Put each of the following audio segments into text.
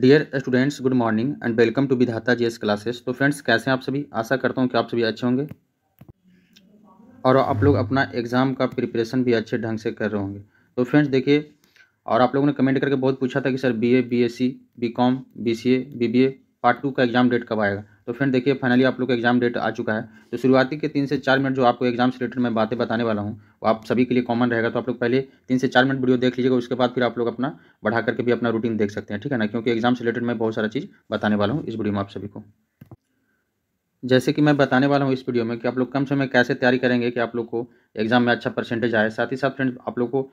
dear students good morning and welcome to Vidhata G S classes तो friends कैसे हैं आप सभी आशा करता हूं कि आप सभी अच्छे होंगे और आप लोग अपना एग्ज़ाम का प्रिपरेशन भी अच्छे ढंग से कर रहे होंगे तो फ्रेंड्स देखिए और आप लोगों ने कमेंट करके बहुत पूछा था कि sir B A B S C B com B C A B B A part two का एग्ज़ाम डेट कब आएगा तो फ्रेंड देखिए फाइनली आप लोग का एग्ज़ाम डेट आ चुका है तो शुरुआती के तीन से चार मिनट जो आपको एग्ज़ाम से रिलेटेड मैं बातें बताने वाला हूँ वो आप सभी के लिए कॉमन रहेगा तो आप लोग पहले तीन से चार मिनट वीडियो देख लीजिएगा उसके बाद फिर आप लोग अपना बढ़ा करके भी अपना रूटीन देख सकते हैं ठीक है ना क्योंकि एग्जाम से रिलेटेड मैं बहुत सारा चीज़ बताने वाला हूँ इस वीडियो में आप सभी को जैसे कि मैं बताने वाला हूँ इस वीडियो में कि आप लोग कम समय कैसे तैयारी करेंगे कि आप लोग को एग्जाम में अच्छा परसेंटेज आए साथ ही साथ फ्रेंड आप लोग को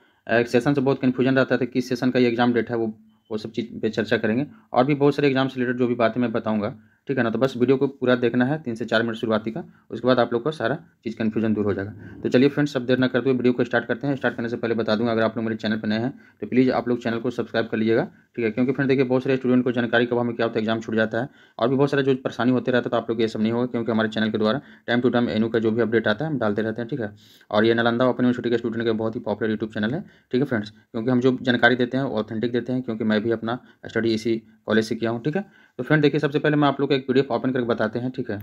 सेशन से बहुत कन्फ्यूजन रहता था किस सेशन का ये एग्जाम डेट है वो वो सब चीज़ पे चर्चा करेंगे और भी बहुत सारे एग्जाम से रिलेटेड जो भी बातें मैं बताऊंगा ठीक है ना तो बस वीडियो को पूरा देखना है तीन से चार मिनट शुरुआती का उसके बाद आप लोग का सारा चीज़ कन्फ्यूजन दूर हो जाएगा तो चलिए फ्रेंड्स सब देर ना करते हुए वीडियो को स्टार्ट करते हैं स्टार्ट करने से पहले बता दूंगा अगर आप लोग मेरे चैनल पर नए हैं तो प्लीज़ आप लोग चैनल को सब्सक्राइब कर लीजिएगा ठीक है क्योंकि फ्रेंड देखिए बहुत सारे स्टूडेंट को जानकारी कब हमें क्या होता है एग्जाम छूट जाता है और भी बहुत सारे जो परेशानी होते रहता है तो आप लोग ये सब नहीं होगा क्योंकि हमारे चैनल के द्वारा टाइम टू टाइम एनू का जो भी अपडेट आता है हम डालते रहते हैं ठीक है और ये नालंदा ओपन यूनिवर्सिटी के स्टूडेंट का बहुत ही पॉपुलर यूट्यूब चैनल है ठीक है फ्रेंड्स क्योंकि हम जो जानकारी देते हैं ऑथेंटिक देते हैं क्योंकि मैं भी अपना स्टडी इसी कॉलेज से किया हूँ ठीक है तो फ्रेंड देखिए सबसे पहले मैं आप लोग को एक पीडीएफ ओपन करके बताते हैं ठीक है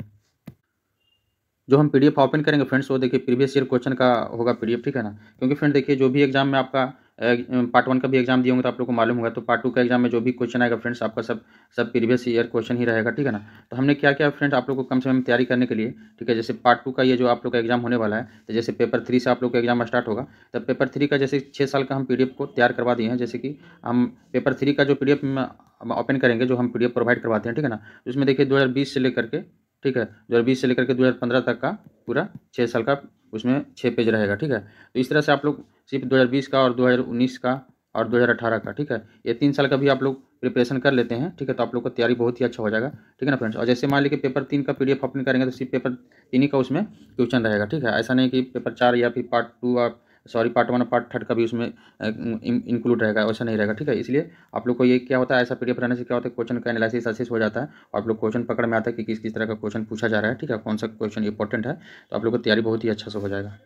जो हम पीडीएफ ओपन करेंगे फ्रेंड्स वो देखिए प्रीवियस ईयर क्वेश्चन का होगा पीडीएफ ठीक है ना क्योंकि फ्रेंड देखिए जो भी एग्जाम में आपका पार्ट वन का भी एग्जाम दिए होंगे तो आप लोग को मालूम होगा तो पार्ट टू का एग्जाम में जो भी क्वेश्चन आएगा फ्रेंड्स आपका सब सब प्रीवियस ईयर क्वेश्चन ही रहेगा ठीक है ना तो हमने क्या क्या फ्रेंड्स आप लोग को कम से कम तैयारी करने के लिए ठीक है जैसे पार्ट टू का ये जो आप लोग का एग्जाम होने वाला है तो जैसे पेपर थ्री से आप लोग का एग्जाम स्टार्ट होगा तो पेपर थ्री का जैसे छः साल का हम पी को तैयार करवा दिए हैं जैसे कि हम पेपर थ्री का जो पी ओपन करेंगे जो हम पी प्रोवाइड करवाते हैं ठीक है ना उसमें देखिए दो से लेकर के ठीक है दो से लेकर के दो तक का पूरा छः साल का उसमें छः पेज रहेगा ठीक है तो इस तरह से आप लोग सिर्फ 2020 का और 2019 का और 2018 का ठीक है ये तीन साल का भी आप लोग प्रिपरेशन कर लेते हैं ठीक है तो आप लोग का तैयारी बहुत ही अच्छा हो जाएगा ठीक है ना फ्रेंड्स और जैसे मान लीजिए पेपर तीन का पीडीएफ ओपन करेंगे तो सिर्फ पेपर तीन ही का उसमें क्वेश्चन रहेगा ठीक है ऐसा नहीं कि पेपर चार या फिर पार्ट टू आप सॉरी पार्ट वन और पार्ट थर्ड का भी उसमें इंक्लूड रहेगा वैसा नहीं रहेगा ठीक है इसलिए आप लोग को ये क्या होता है ऐसा पीडीएफ रहने से क्या होता है क्वेश्चन का एनालिसिस अच्छे से हो जाता है और आप लोग क्वेश्चन पकड़ में आता है कि किस किस तरह का क्वेश्चन पूछा जा रहा है ठीक है कौन सा क्वेश्चन इंपॉर्टेंट है तो आप लोग को तैयारी बहुत ही अच्छा से हो जाएगा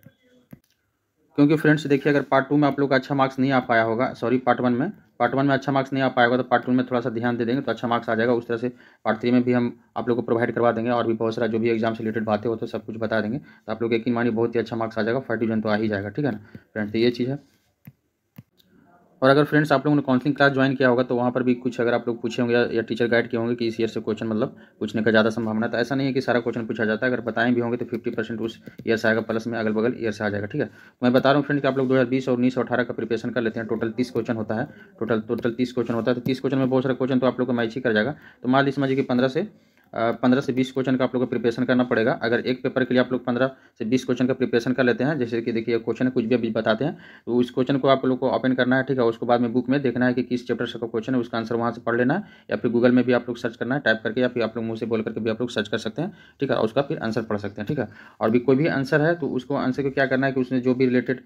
क्योंकि फ्रेंड्स देखिए अगर पार्ट टू में आप लोग का अच्छा मार्क्स नहीं आ पाया होगा सॉरी पार्ट वन में पार्ट वन में अच्छा मार्क्स नहीं आ पाएगा तो पार्ट टू में थोड़ा सा ध्यान दे देंगे तो अच्छा मार्क्स आ जाएगा उस तरह से पार्ट थ्री में भी हम आप लोग को प्रोवाइड करवा देंगे और भी बहुत सारा जो भी एग्जाम से रिलेटेड बातें हो तो सब कुछ बता देंगे तो आप लोग यकीन मानिए बहुत ही अच्छा मार्क्स आ जाएगा फर्टिजन तो आ ही जाएगा ठीक है ना फ्रेंड्स तो ये चीज़ है और अगर फ्रेंड्स आप लोगों ने काउंसलिंग क्लास ज्वाइन किया होगा तो वहाँ पर भी कुछ अगर आप लोग पूछे होंगे या टीचर गाइड किए होंगे कि इस ईयर से क्वेश्चन मतलब पूछने का ज़्यादा संभावना तो ऐसा नहीं है कि सारा क्वेश्चन पूछा जाता है अगर बताएं भी होंगे तो फिफ्टी परसेंट उस ईयर से आएगा प्लस में अगल बगल ईयर से आ जाएगा ठीक है मैं बता रहा हूँ फ्रेंड कि आप लोग दो हज़ार बीस और उन्नीस और अठारह का प्रिपेशन कर लेते हैं टोटल तीस क्वेश्चन होता है टोटल टोटल तीस क्वेश्चन होता है तो तीस क्वेश्चन में बहुत सारे क्वेश्चन तो आप लोग का मैच ही कर जाएगा तो मान लीजिए समझिए कि पंद्रह से पंद्रह से बीस क्वेश्चन का आप लोग को प्रिपरेशन करना पड़ेगा अगर एक पेपर के लिए आप लोग पंद्रह से बीस क्वेश्चन का प्रिपरेशन कर लेते हैं जैसे कि देखिए क्वेश्चन कुछ भी अभी बताते हैं तो उस क्वेश्चन को आप लोग को ओपन करना है ठीक है उसके बाद में बुक में देखना है कि किस चैप्टर से का क्वेश्चन है उसका आंसर वहाँ से पढ़ लेना है या फिर गूगल में भी आप लोग सर्च करना है टाइप करके या फिर आप लोग मुँह से बोल करके भी आप लोग सर्च कर सकते हैं ठीक है उसका फिर आंसर पढ़ सकते हैं ठीक है और भी कोई भी आंसर है तो उसको आंसर को क्या करना है कि उसने जो भी रिलेटेड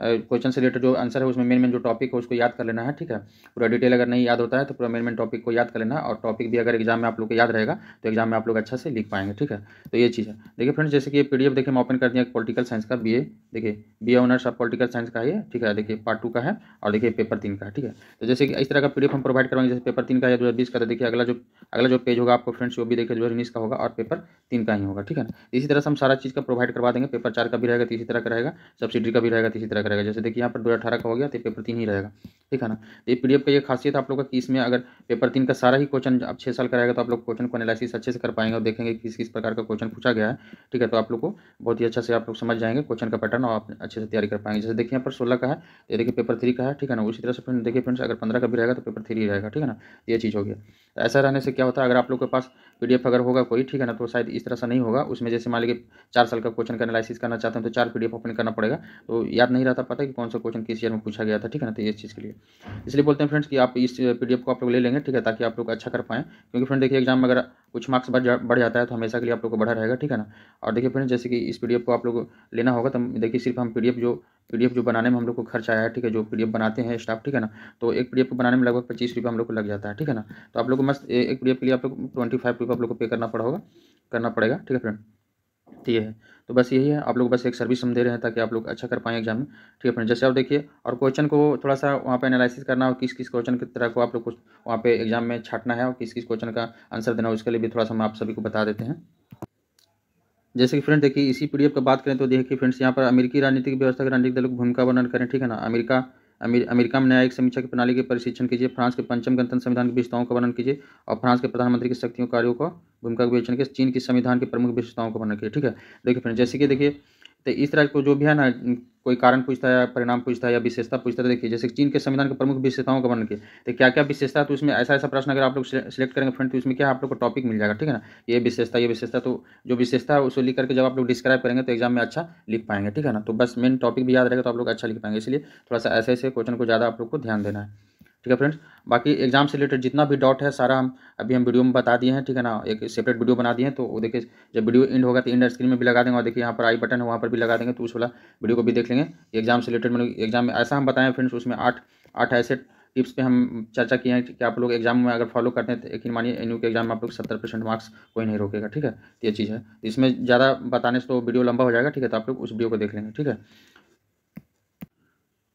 क्वेश्चन से रिलेटेड जो आंसर है उसमें मेन मेन जो टॉपिक है उसको याद कर लेना है ठीक है पूरा डिटेल अगर नहीं याद होता है तो पूरा मेन मेन टॉपिक को याद कर लेना और टॉपिक भी अगर एग्जाम में आप लोग को याद रहेगा तो एग्जाम में आप लोग अच्छा से लिख पाएंगे ठीक है तो ये चीज़ है देखिए फ्रेंड्स जैसे कि ये पीडीएफ देखिए मैं ओपन कर दिया पॉलिटिकल साइंस का बी देखिए B honours of political science का है ठीक है देखिए पार्ट टू का है और देखिए पेपर तीन का ठीक है तो जैसे कि इस तरह का पी हम प्रोवाइड करवाएंगे जैसे पेपर तीन का या दो का तो देखिए अगला जो अगला जो पेज होगा आपको फ्रेंड्स वो भी देखिए दो का होगा और पेपर तीन का ही होगा ठीक है ना इसी तरह से हम सारा चीज़ का प्रोवाइड करवा देंगे पेपर चार का भी रहेगा इसी तरह का रहेगा सब्सिडी का भी रहेगा इसी तरह का रहेगा जैसे देखिए यहाँ पर दो का हो गया तो पेपर तीन ही रहेगा ठीक है ना तो ये पीडीएफ का ये खासियत आप लोग का कि इसमें अगर पेपर तीन का सारा ही क्वेश्चन अब छः साल का रहेगा तो आप लोग क्वेश्चन को एनालिसिस अच्छे से कर पाएंगे और देखेंगे किस किस प्रकार का क्वेश्चन पूछा गया है ठीक है तो आप लोग को बहुत ही अच्छा से आप लोग समझ जाएंगे क्वेश्चन का पैटर्न और आप अच्छे से तैयारी कर पाएंगे जैसे देखिए यहाँ पर सोलह का है ये देखिए पेपर थ्री का है ठीक है ना उसी तरह से फिर देखिए फ्रेंड्स अगर पंद्रह का भी रहेगा तो पेपर थ्री रहेगा ठीक है ना ये चीज़ होगी ऐसा रहने से क्या होता है अगर आप लोग के पास पी अगर होगा कोई ठीक है ना तो शायद इस तरह से नहीं होगा उसमें जैसे मान लीजिए चार साल का क्वेश्चन का एनालिसिस करना चाहते हैं तो चार पी ओपन करना पड़ेगा तो याद नहीं रहता पता कि कौन सा क्वेश्चन किस ईयर में पूछा गया था ठीक है ना तो इस चीज़ के लिए इसलिए बोलते हैं फ्रेंड्स कि आप इस पी को आप लोग ले लेंगे ठीक है ताकि आप लोग अच्छा कर पाएँ क्योंकि फ्रेंड देखिए एग्जाम अगर कुछ मार्क्स बढ़ जा बढ़ जाता है तो हमेशा के लिए आप लोग को बढ़ा रहेगा ठीक है ना और देखिए फ्रेंड्स जैसे कि इस पीडीएफ को आप लोग लेना होगा तो देखिए सिर्फ हम पीडीएफ जो पीडीएफ जो बनाने में हम लोग को खर्च आया है ठीक है जो पीडीएफ बनाते हैं स्टाफ ठीक है ना तो एक पीडीएफ को बनाने में लगभग पच्चीस रुपये हम लोग को लग जाता है ठीक है ना तो आप लोग को मस्त एक पीडीएफ के लिए आप लोग ट्वेंटी फाइव रुपये आप लोग को पे करना पड़ा होगा करना पड़ेगा ठीक है फ्रेंड तो ये है तो बस यही है आप लोग बस एक सर्विस हम दे रहे हैं ताकि आप लोग अच्छा कर पाएँ एग्जाम में ठीक है फ्रेंड जैसे आप देखिए और क्वेश्चन को थोड़ा सा वहाँ पे एनालिसिस करना हो किस किस क्वेश्चन की तरह को आप लोग कुछ वहाँ पे एग्जाम में छाटना है और किस किस क्वेश्चन का आंसर देना हो उसके लिए भी थोड़ा सा हम आप सभी को बता देते हैं जैसे कि फ्रेंड देखिए इसी एफ का बात करें तो देखिए फ्रेंड्स यहाँ पर अमेरिकी राजनीतिक व्यवस्था की राजनीतिक दल भूमिका वर्णन करें ठीक है ना अमेरिका अमेरिका में न्यायिक समीक्षा की प्रणाली के प्रशिक्षण कीजिए फ्रांस के पंचम गणतंत्र संविधान की विशेषताओं का वर्णन कीजिए और फ्रांस के प्रधानमंत्री की शक्तियों कार्यों का भूमिका विवेचन कीजिए चीन की संविधान के प्रमुख विशेषताओं का वर्णन कीजिए ठीक है देखिए फ्रेंड जैसे कि देखिए तो इस तरह को जो भी है ना कोई कारण पूछता है परिणाम पूछता है या विशेषता पूछता है देखिए जैसे चीन के संविधान के प्रमुख विशेषताओं का वर्णन किया तो क्या क्या विशेषता तो उसमें ऐसा ऐसा प्रश्न अगर आप लोग सिलेक्ट करेंगे फ्रेंड तो उसमें क्या आप लोग को टॉपिक मिल जाएगा ठीक है ना ये विशेषता ये विशेषता तो जो विशेषता है उसको लिख करके जब आप लोग डिस्क्राइब करेंगे तो एग्जाम में अच्छा लिख पाएंगे ठीक है ना तो बस मेन टॉपिक भी याद रहेगा तो आप लोग अच्छा लिख पाएंगे इसलिए थोड़ा सा ऐसे ऐसे क्वेश्चन को ज़्यादा आप लोग को ध्यान देना है ठीक है फ्रेंड्स बाकी एग्जाम से रिलेटेड जितना भी डाउट है सारा हम अभी हम वीडियो में बता दिए हैं ठीक है ना एक सेपरेट वीडियो बना दिए हैं तो वो देखिए जब वीडियो एंड होगा तो एंड स्क्रीन में भी लगा देंगे और देखिए यहाँ पर आई बटन है वहाँ पर भी लगा देंगे तो उस वाला वीडियो को भी देख लेंगे एग्जाम से रिलेटेड मैंने एग्जाम में ऐसा हम बताएं फ्रेंड्स उसमें आठ आठ ऐसे टिप्स पे हम चर्चा किए हैं कि आप लोग एग्जाम में अगर फॉलो करते हैं तो यकीन मानिए एन के एग्जाम में आप लोग सत्तर परसेंट मार्क्स कोई नहीं रोकेगा ठीक है तो ये चीज़ है इसमें ज़्यादा बताने से तो वीडियो लंबा हो जाएगा ठीक है तो आप लोग उस वीडियो को देख लेंगे ठीक है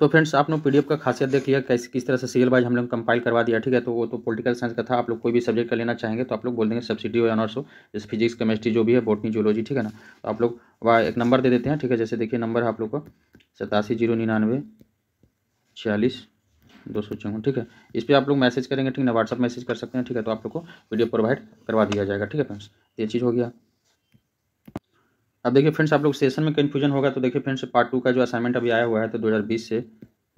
तो फ्रेंड्स आप लोग पीडीएफ का खासियत देख लिया कैसे किस तरह से सीरियल वाइज हम लोग कंपाइल करवा दिया ठीक है तो वो तो पॉलिटिकल साइंस का था आप लोग कोई भी सब्जेक्ट का लेना चाहेंगे तो आप लोग बोल देंगे सब्सिडी और ऑनर्स हो जैसे फिजिक्स केमिस्ट्री जो भी है बोटनी जोलॉजी ठीक है ना तो आप लोग एक नंबर दे देते हैं ठीक है जैसे देखिए नंबर है आप लोग का सतासी जीरो निन्यानवे छियालीस दो सौ चौवन ठीक है इस पर आप लोग मैसेज करेंगे ठीक है ना व्हाट्सअप मैसेज कर सकते हैं ठीक है तो आप लोग को वीडियो प्रोवाइड करवा दिया जाएगा ठीक है फ्रेंड्स तो ये चीज़ हो गया अब देखिए फ्रेंड्स आप लोग सेशन में कन्फ्यूजन होगा तो देखिए फ्रेंड्स पार्ट टू का जो असाइनमेंट अभी आया हुआ है तो 2020 से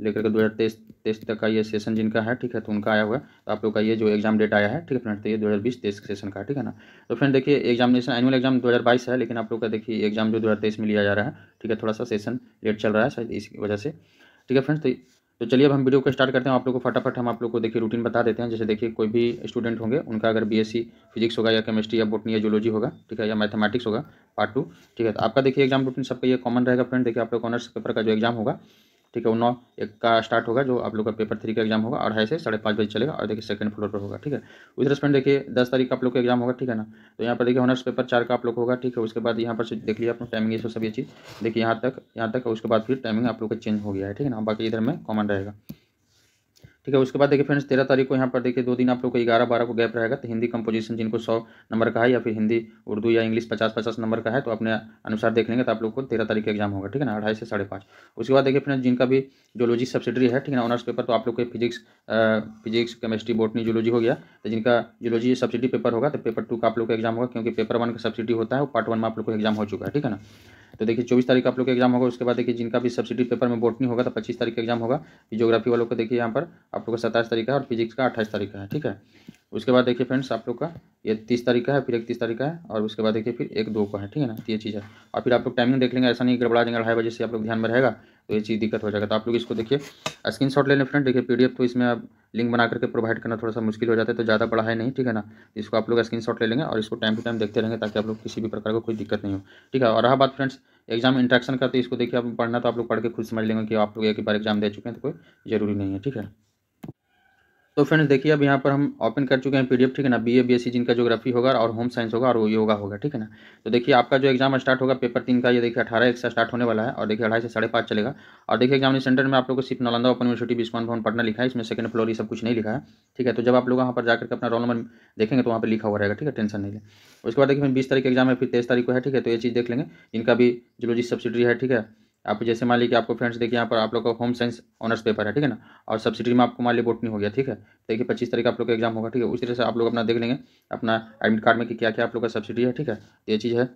लेकर के दो हज़ार तेईस तेईस तक का ये सेशन जिनका है ठीक है तो उनका आया हुआ है तो आप लोग का ये जो एग्जाम डेट आया है ठीक है फ्रेंड्स तो ये दो हज़ार बीस तेईस सेशन का ठीक है ना तो फ्रेंड देखिए एग्जामिनेशन एनुअल एग्जाम दो हज़ार बाईस है लेकिन आप लोग का देखिए एग्जाम जो दो हज़ार तेईस में लिया जा रहा है ठीक है थोड़ा सा सेशन लेट चल रहा है शायद इसकी वजह से ठीक है फ्रेंड्स तो तो चलिए अब हम वीडियो को स्टार्ट करते हैं आप लोग को फटाफट हम आप लोग को देखिए रूटीन बता देते हैं जैसे देखिए कोई भी स्टूडेंट होंगे उनका अगर बीएससी फिजिक्स होगा या केमिस्ट्री या बोटनी या जोलॉजी होगा ठीक है या मैथमेटिक्स होगा पार्ट टू ठीक है तो आपका देखिए एग्जाम रूटीन सबका ये कॉमन रहेगा फ्रेंड देखिए आप लोग ऑनर्स पेपर का जो एग्जाम होगा ठीक है वो नौ एक का स्टार्ट होगा जो आप लोग का पेपर थ्री का एग्जाम होगा अढ़ाई से साढ़े पाँच बजे चलेगा और देखिए सेकंड फ्लोर पर होगा ठीक है उधर फ्रेंड देखिए दस तारीख का आप लोग का एग्जाम होगा ठीक है ना तो यहाँ पर देखिए ऑनर्स पेपर चार का आप लोग होगा ठीक है उसके बाद यहाँ पर देख लिया अपना टाइमिंग सब ये चीज़ देखिए यहाँ तक यहाँ तक उसके बाद फिर टाइमिंग आप लोग का चेंज हो गया है ठीक है ना बाकी इधर में कॉमन रहेगा ठीक है उसके बाद देखिए फ्रेंड्स तेरह तारीख को यहाँ पर देखिए दो दिन आप लोग को ग्यारह बारह को गैप रहेगा तो हिंदी कंपोजिशन जिनको सौ नंबर का है या फिर हिंदी उर्दू या इंग्लिश पचास पचास नंबर का है तो अपने अनुसार देख लेंगे तो आप लोग को तेरह तारीख का एग्जाम होगा ठीक है ना अढ़ाई से साढ़े पाँच उसके बाद देखिए फ्रेंड्स जिनका भी जोलॉजी सब्सिडी है ठीक है ना ऑनर्स पेपर तो आप लोग के physics physics chemistry botany zoology हो गया तो जिनका जोलॉजी सब्सिडी पेपर होगा तो पेपर टू का आप लोग का एग्जाम होगा क्योंकि पेपर वन का सब्सिडी होता है पार्ट वन में आप लोग को एग्जाम हो चुका है ठीक है ना तो देखिए चौबीस तारीख का आप लोग का एग्जाम होगा उसके बाद देखिए जिनका भी सब्सिडी पेपर में नहीं होगा तो पच्चीस तारीख का एग्जाम होगा जियोग्राफी वालों का देखिए यहाँ पर आप लोग का सत्ताईस तारीख है और फिजिक्स का अट्ठाईस तारीख है ठीक है उसके बाद देखिए फ्रेंड्स आप लोग का ये तीस तारीख का है फिर एक तीस तारीख का है और उसके बाद देखिए फिर एक दो का है ठीक है ना तो ये चीज़ है और फिर आप लोग टाइमिंग देख लेंगे ऐसा नहीं गड़बड़ा जाएंगे ढाई बजे से आप लोग ध्यान में रहेगा तो ये चीज़ दिक्कत हो जाएगा तो आप लोग इसको देखिए स्क्रीन शॉट ले लें फ्रेंड देखिए पी तो इसमें आप लिंक बना करके प्रोवाइड करना थोड़ा सा मुश्किल हो जाता है तो ज़्यादा पढ़ा है नहीं ठीक है ना इसको आप लोग स्क्रीन शॉट ले लेंगे और इसको टाइम टू टाइम देखते रहेंगे ताकि आप लोग किसी भी प्रकार को कोई दिक्कत नहीं हो ठीक है और रहा बात फ्रेंड्स एग्जाम इंट्रैक्शन का तो इसको देखिए आप पढ़ना तो आप लोग पढ़ के खुद समझ लेंगे कि आप लोग एक बार एग्जाम दे चुके हैं तो कोई जरूरी नहीं है ठीक है तो फ्रेंड्स देखिए अब यहाँ पर हम ओपन कर चुके हैं पीडीएफ ठीक है ना बीए बीएससी जिनका ज्योग्राफी होगा और होम साइंस होगा और वो योगा होगा ठीक है ना तो देखिए आपका जो एग्जाम स्टार्ट होगा पेपर तीन का ये देखिए अठारह एक से स्टार्ट होने वाला है और देखिए अढ़ाई से साढ़े पाँच चलेगा और देखिए एग्जाम सेंटर में आप लोग को सिर्फ नालंदा ओपन यूनिवर्सिटी बिस्कॉन भवन पटना लिखा है इसमें सेकंड फ्लोर ये सब कुछ नहीं लिखा है ठीक है तो जब आप लोग वहाँ पर जाकर अपना रोल नंबर देखेंगे तो वहाँ पर लिखा हुआ रहेगा ठीक है टेंशन नहीं है उसके बाद देखिए बीस तारीख एग्जाम है फिर तेईस तारीख को है ठीक है तो ये चीज़ देख लेंगे इनका भी जो सब्सिडी है ठीक है आप जैसे मान लीजिए कि आपको फ्रेंड्स देखिए यहाँ पर आप लोग का होम साइंस ऑनर्स पेपर है ठीक है ना और सब्सिडी में आपको मान लीजिए बोटनी हो गया ठीक है तो देखिए पच्चीस तारीख आप लोग का एग्जाम होगा ठीक है उसी तरह से आप लोग अपना देख लेंगे अपना एडमिट कार्ड में कि क्या क्या आप लोग का सब्सिडी है ठीक है तो ये चीज़ है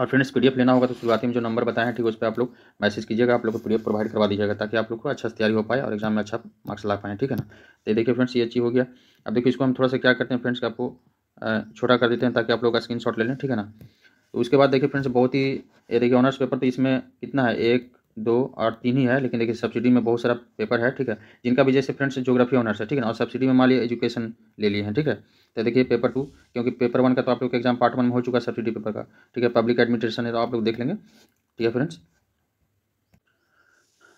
और फ्रेंड्स पी लेना होगा तो शुरुआती में जो नंबर बताया है ठीक उस पर आप लोग मैसेज कीजिएगा आप लोग को पी प्रोवाइड करवा दीजिएगा ताकि आप लोग को अच्छा तैयारी हो पाए और एग्जाम में अच्छा मार्क्स ला पाएँ ठीक है ना तो देखिए फ्रेंड्स ये चीज़ हो गया अब देखिए इसको हम थोड़ा सा क्या करते हैं फ्रेंड्स आपको छोटा कर देते हैं ताकि आप लोग का स्क्रीन ले लें ठीक है ना तो उसके बाद देखिए फ्रेंड्स बहुत ही ये देखिए ऑनर्स पेपर तो इसमें कितना है एक दो और तीन ही है लेकिन देखिए सब्सिडी में बहुत सारा पेपर है ठीक है जिनका भी जैसे फ्रेंड्स जोग्राफी ऑनर्स है ठीक है ना और सब्सिडी में माली एजुकेशन ले लिए हैं ठीक है तो देखिए पेपर टू क्योंकि पेपर वन का तो आप लोग का एग्जाम पार्ट वन में हो चुका है सब्सिडी पेपर का ठीक है पब्लिक एडमिनिस्ट्रेशन है तो आप लोग देख लेंगे ठीक है फ्रेंड्स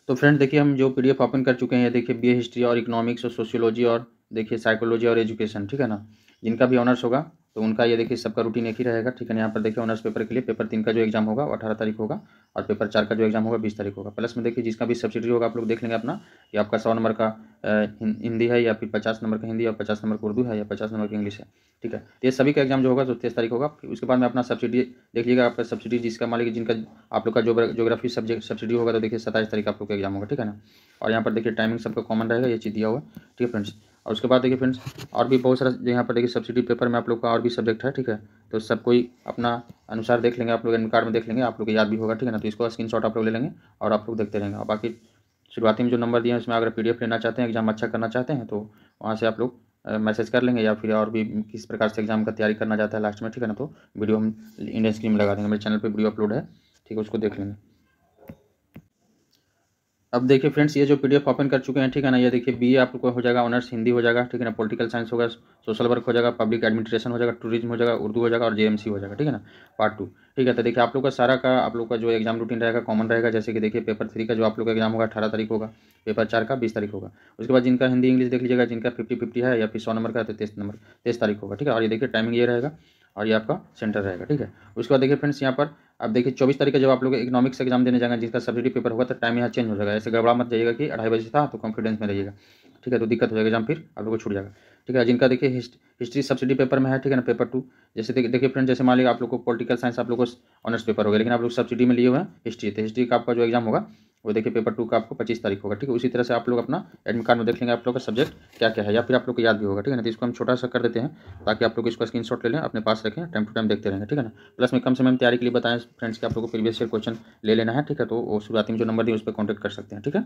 तो फ्रेंड देखिए हम जो पी ओपन कर चुके हैं देखिए बी हिस्ट्री और इकोनॉमिक्स और सोशियोलॉजी और देखिए साइकोलॉजी और एजुकेशन ठीक है ना जिनका भी ऑनर्स होगा तो उनका ये देखिए सबका रूटीन एक ही रहेगा ठीक है यहाँ पर देखिए ऑनर्स पेपर के लिए पेपर तीन का जो एग्जाम होगा वो अठारह तारीख होगा और पेपर चार का जो एग्जाम होगा बीस तारीख होगा प्लस में देखिए जिसका भी सब्सिडी होगा आप लोग देख लेंगे अपना या आपका सौ नंबर का हिंदी है या फिर पचास नंबर का हिंदी और पचास नंबर का उर्दू है या पचास नंबर की इंग्लिश है ठीक है तो ये सभी का एग्जाम जो होगा तो तेईस तारीख होगा फिर उसके बाद में अपना सब्सिडी देख लीजिएगा आपका सब्सिडी जिसका मान लीजिए जिनका आप लोग का जो जोग्राफी सब्जेक्ट सब्सिडी होगा तो देखिए सत्ताईस तारीख आप लोग का एग्जाम होगा ठीक है ना और यहाँ पर देखिए टाइमिंग सबका कॉमन रहेगा ये चीज़ दिया हुआ ठीक है फ्रेंड्स और उसके बाद देखिए फ्रेंड्स और भी बहुत सारा यहाँ पर देखिए सब्सिडी पेपर में आप लोग का और भी सब्जेक्ट है ठीक है तो सब कोई अपना अनुसार देख लेंगे आप लोग एन कार्ड में देख लेंगे आप लोग याद भी होगा ठीक है ना तो इसको स्क्रीन आप लोग ले लेंगे और आप लोग देखते रहेंगे और बाकी शुरुआती में जो नंबर दिया है उसमें अगर पी लेना चाहते हैं एग्जाम अच्छा करना चाहते हैं तो वहाँ से आप लोग मैसेज कर लेंगे या फिर और भी किस प्रकार से एग्जाम का तैयारी करना चाहता है लास्ट में ठीक है ना तो वीडियो हम इंडियन स्क्रीन में लगा देंगे मेरे चैनल पर वीडियो अपलोड है ठीक है उसको देख लेंगे अब देखिए फ्रेंड्स ये जो पीडीएफ ओपन कर चुके हैं ठीक है ना ये देखिए बी आपको हो जाएगा ऑनर्स हिंदी हो जाएगा ठीक है ना पॉलिटिकल साइंस होगा सोशल वर्क हो जाएगा पब्लिक एडमिनिस्ट्रेशन हो जाएगा टूरिज्म हो जाएगा उर्दू हो जाएगा और जेएमसी हो जाएगा ठीक है ना पार्ट टू ठीक है तो देखिए आप लोग का सारा का आप लोग का जो एग्जाम रूटीन रहेगा कॉमन रहेगा जैसे कि देखिए पेपर थ्री का जो आप लोग का एग्जाम होगा अठारह तारीख होगा पेपर चार का बीस तारीख होगा उसके बाद जिनका हिंदी इंग्लिश देख लीजिएगा जिनका फिफ्टी फिफ्टी है या फिर सौ नंबर का तो तेईस नंबर तेईस तारीख होगा ठीक है और ये देखिए टाइमिंग ये रहेगा और ये आपका सेंटर रहेगा ठीक है उसके बाद देखिए फ्रेंड्स यहाँ पर अब देखिए चौबीस तारीख का जब आप लोग इकोनॉमिक्स एग्जाम देने जाएंगे जिसका सब्जेक्ट पेपर होगा तो टाइम यहाँ चेंज हो जाएगा ऐसे गड़बड़ा मत जाइएगा कि अढ़ाई बजे था तो कॉन्फिडेंस में रहिएगा ठीक है तो दिक्कत हो जाएगा एग्जाम फिर आप लोग को छूट जाएगा ठीक है जिनका देखिए हिस्ट्री सब्सिडी पेपर में है ठीक है ना पेपर टू जैसे देखिए फ्रेंड जैसे मान लीजिए आप लोग को पॉलिटिकल साइंस आप लोग को ऑनर्स पेपर होगा लेकिन आप लोग सब्सिडी में लिए हुए हैं हिस्ट्री तो हिस्ट्री का आपका जो एग्जाम होगा वो देखिए पेपर टू का आपको पच्चीस तारीख होगा ठीक है उसी तरह से आप लोग अपना एडमिट कार्ड में देख लेंगे आप लोग का सब्जेक्ट क्या क्या है या फिर आप लोग को याद भी होगा ठीक है ना तो इसको हम छोटा सा कर देते हैं ताकि आप लोग इसका स्क्रीन ले लें अपने पास रखें टाइम टू टाइम देखते रहेंगे ठीक है ना प्लस में कम समय में तैयारी के लिए बताएं फ्रेंड्स के आप लोगों को प्रीवियस ईयर क्वेश्चन ले लेना है ठीक है तो वो शुरुआती में जो नंबर दिए उस पर कॉन्टैक्ट कर सकते हैं ठीक है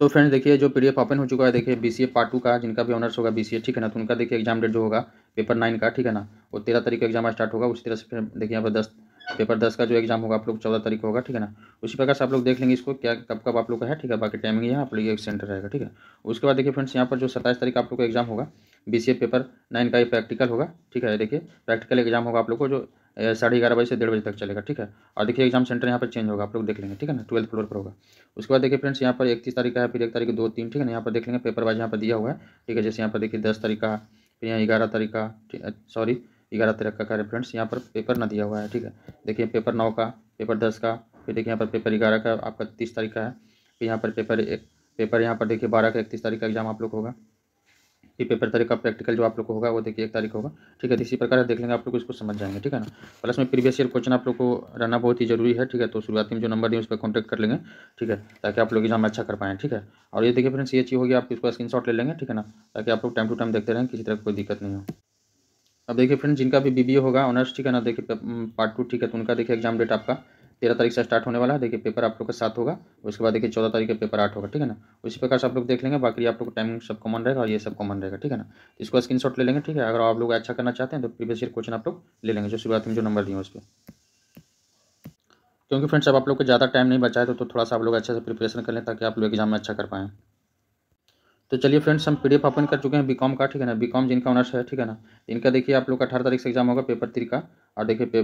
तो फ्रेंड्स देखिए जो पीडीएफ ओपन हो चुका है देखिए बीसीए पार्ट टू का जिनका भी ऑनर्स होगा बीसीए ठीक है ना तो उनका देखिए एग्जाम डेट जो होगा पेपर नाइन का ठीक है ना वो तेरह तारीख का एग्जाम स्टार्ट होगा उसी तरह से फिर देखिए यहाँ पर दस पेपर दस का जो एग्जाम होगा आप लोग चौदह तारीख होगा ठीक है ना उसी प्रकार से आप लोग देख लेंगे इसको क्या कब कब आप लोग का है ठीक है बाकी टाइमिंग यहाँ आप लोग एक सेंटर रहेगा ठीक है उसके बाद देखिए फ्रेंड्स यहाँ पर जो सत्ताईस तारीख आप लोग का एग्जाम होगा बी पेपर नाइन का ही प्रैक्टिकल होगा ठीक है देखिए प्रैक्टिकल एग्जाम होगा आप लोग को जो साढ़े ग्यारह बजे से डेढ़ बजे तक चलेगा ठीक है और देखिए एग्जाम सेंटर यहाँ पर चेंज होगा आप लोग देख लेंगे ठीक है ना ट्वेल्थ फ्लोर पर होगा उसके बाद देखिए फ्रेंड्स यहाँ पर तीस तारीख का है फिर एक तारीख दो तीन ठीक है ना यहाँ पर देख लेंगे पेपर वाइज यहाँ पर दिया हुआ है ठीक है जैसे यहाँ पर देखिए दस तारीख का फिर यहाँ ग्यारह तारीख का सॉरी ग्यारह तारीख का रेफरेंस यहाँ पर पेपर ना दिया हुआ है ठीक है देखिए पेपर नौ का पेपर दस का फिर देखिए यहाँ पर पेपर ग्यारह का आपका तीस तारीख का है फिर यहाँ पर पेपर एक पेपर यहाँ पर देखिए बारह का इकतीस तारीख का एग्जाम आप लोग होगा ये पेपर तारीख का प्रैक्टिकल जो आप लोग को होगा वो देखिए एक तारीख होगा ठीक है तो इसी प्रकार देख लेंगे आप लोग इसको समझ जाएंगे ठीक है ना प्लस में प्रीवियस ईयर क्वेश्चन आप लोग को रहना बहुत ही जरूरी है ठीक है तो शुरुआती में जो नंबर दिए उस पर कॉन्टैक्ट कर लेंगे ठीक है ताकि आप लोग एग्जाम अच्छा कर पाएँ ठीक है और ये देखिए फ्रेंड्स ये चीज़ होगी आप इसको स्क्रीन ले लेंगे ठीक है ना ताकि आप लोग टाइम टू टाइम देखते रहें किसी तरह कोई दिक्कत नहीं हो अब देखिए फ्रेंड्स जिनका भी बीबीए होगा ऑनर्स ठीक है ना देखिए पार्ट टू ठीक है तो उनका देखिए एग्जाम डेट आपका तेरह तारीख से स्टार्ट होने वाला है देखिए पेपर आप लोग का साथ होगा उसके बाद देखिए चौदह तारीख का पेपर आठ होगा ठीक है ना उसी प्रकार से आप लोग देख लेंगे बाकी आप लोग टाइमिंग सब कॉमन रहेगा और ये सब कॉमन रहेगा ठीक है ना इसको स्क्रीन ले लेंगे ठीक है अगर आप लोग अच्छा करना चाहते हैं तो प्रीवियस ईयर क्वेश्चन आप लोग ले लेंगे जो शुरुआत में जो नंबर दिए उस पर क्योंकि फ्रेंड्स अब आप लोग को ज़्यादा टाइम नहीं बचाए तो, तो थोड़ा सा आप लोग अच्छे से प्रिपरेशन कर लें ताकि आप लोग एग्जाम में अच्छा कर पाएँ तो चलिए फ्रेंड्स हम पी डी ओपन कर चुके हैं बीकॉम का ठीक है ना बीकॉम जिनका ऑनर्स है ठीक है ना इनका देखिए आप लोग का अठारह तारीख से एग्जाम होगा पेपर थ्री का और देखिए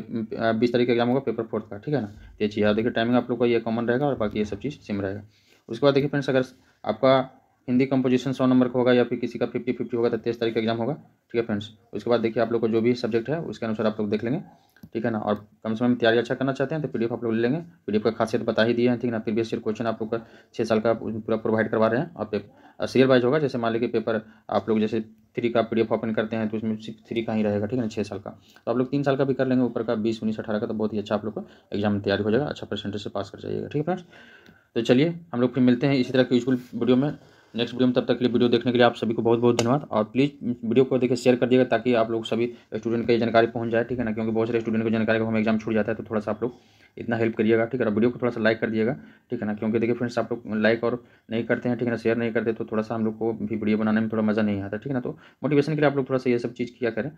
बीस तारीख का एग्जाम होगा पेपर फोर्थ का ठीक है ना ये चीज़ और देखिए टाइमिंग आप लोग का ये कॉमन रहेगा और बाकी ये सब चीज़ सेम रहेगा उसके बाद देखिए फ्रेंड्स अगर आपका हिंदी कंपोजिशन सौ नंबर का होगा या फिर किसी का फिफ्टी फिफ्टी होगा तो तेईस तारीख का एग्जाम होगा ठीक है फ्रेंड्स उसके बाद देखिए आप लोग को जो भी सब्जेक्ट है उसके अनुसार आप लोग देख लेंगे ठीक है ना और कम समय में तैयारी अच्छा करना चाहते हैं तो पीडीएफ आप लोग ले लेंगे पीडीएफ का खासियत बता ही दिया है ठीक है ना प्रीवियस ईयर क्वेश्चन आप लोग का छः साल का पूरा प्रोवाइड करवा रहे हैं आप सीरियल वाइज होगा जैसे मान लीजिए पेपर आप लोग जैसे थ्री का पी ओपन करते हैं तो उसमें थ्री का ही रहेगा ठीक है ना छः साल का तो आप लोग तीन साल का भी कर लेंगे ऊपर का बीस उन्नीस अठारह का तो बहुत ही अच्छा आप लोग को एग्जाम में तैयारी हो जाएगा अच्छा परसेंटेज से पास कर जाइएगा ठीक है फ्रेंड्स तो चलिए हम लोग फिर मिलते हैं इसी तरह के यूजफुल वीडियो में नेक्स्ट वीडियो में तब तक के लिए वीडियो देखने के लिए आप सभी को बहुत बहुत धन्यवाद और प्लीज़ वीडियो को देखिए शेयर कर दिएगा ताकि आप लोग सभी स्टूडेंट ये जानकारी पहुंच जाए ठीक है ना क्योंकि बहुत सारे स्टूडेंट को जानकारी को हम एग्जाम छूट जाता है तो थोड़ा सा आप लोग इतना हेल्प करिएगा ठीक है ना वीडियो को थोड़ा सा लाइक कर दिएगा ठीक है ना क्योंकि देखिए फ्रेंड्स आप लोग लाइक और नहीं करते हैं ठीक है ना शेयर नहीं करते तो थोड़ा सा हम लोग को भी वीडियो बनाने में थोड़ा मज़ा नहीं आता ठीक है ना तो मोटिवेशन के लिए आप लोग थोड़ा सा ये सब चीज़ किया करें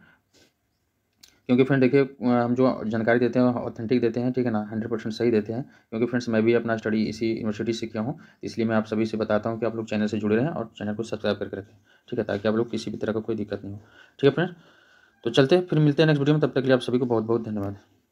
क्योंकि फ्रेंड देखिए हम जो जानकारी देते हैं ऑथेंटिक देते हैं ठीक है ना हंड्रेड परसेंट सही देते हैं क्योंकि फ्रेंड्स मैं भी अपना स्टडी इसी यूनिवर्सिटी से किया हूँ इसलिए मैं आप सभी से बताता हूँ कि आप लोग चैनल से जुड़े रहें और चैनल को सब्सक्राइब करके रखें ठीक है ताकि आप लोग किसी भी तरह का कोई दिक्कत नहीं हो ठीक है फ्रेंड तो चलते फिर मिलते हैं नेक्स्ट वीडियो में तब तक के लिए आप सभी को बहुत बहुत धन्यवाद